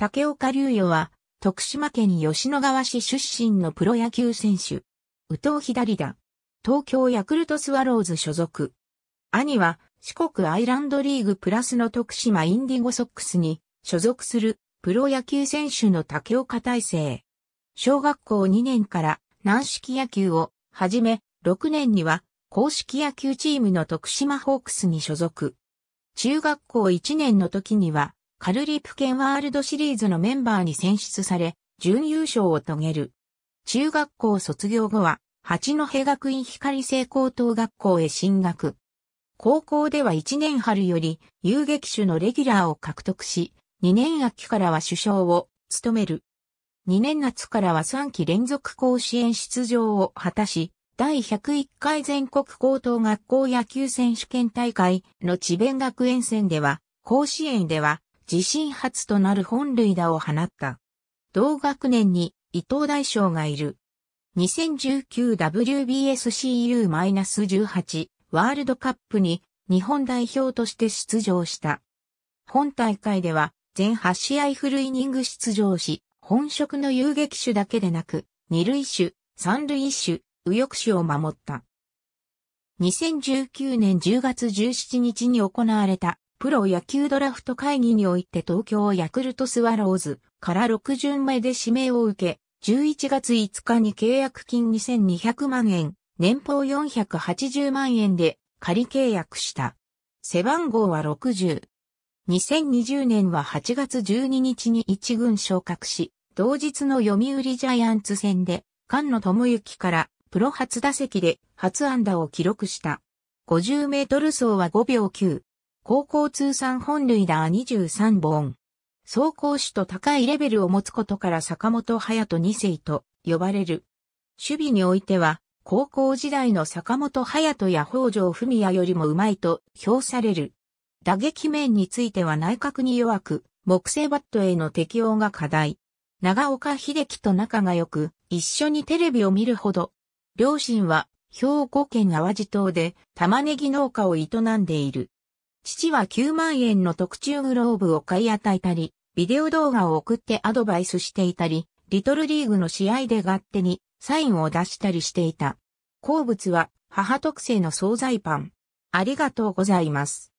竹岡龍与は、徳島県吉野川市出身のプロ野球選手。宇藤左田、東京ヤクルトスワローズ所属。兄は、四国アイランドリーグプラスの徳島インディゴソックスに所属するプロ野球選手の竹岡大成。小学校2年から軟式野球をはじめ、6年には公式野球チームの徳島ホークスに所属。中学校1年の時にはカルリプケンワールドシリーズのメンバーに選出され、準優勝を遂げる。中学校卒業後は、八戸学院光聖高等学校へ進学。高校では1年春より遊撃手のレギュラーを獲得し、2年秋からは首相を務める。2年夏からは3期連続甲子園出場を果たし、第101回全国高等学校野球選手権大会の智弁学園戦では、甲子園では自身初となる本塁打を放った。同学年に伊藤大将がいる。2019WBSCU-18 ワールドカップに日本代表として出場した。本大会では全8試合フルイニング出場し、本職の遊撃手だけでなく、二塁手、三塁手、右翼手を守った。2019年10月17日に行われたプロ野球ドラフト会議において東京ヤクルトスワローズから6巡目で指名を受け、11月5日に契約金2200万円、年俸480万円で仮契約した。背番号は60。2020年は8月12日に一軍昇格し、同日の読売ジャイアンツ戦で、菅野智之からプロ初打席で初安打を記録した。50メートル走は5秒9、高校通算本塁打23本。走行手と高いレベルを持つことから坂本隼人2世と呼ばれる。守備においては、高校時代の坂本隼人や北条文也よりも上手いと評される。打撃面については内角に弱く、木製バットへの適応が課題。長岡秀樹と仲が良く、一緒にテレビを見るほど。両親は、兵庫県淡路島で玉ねぎ農家を営んでいる。父は9万円の特注グローブを買い与えたり、ビデオ動画を送ってアドバイスしていたり、リトルリーグの試合で勝手にサインを出したりしていた。好物は母特製の惣菜パン。ありがとうございます。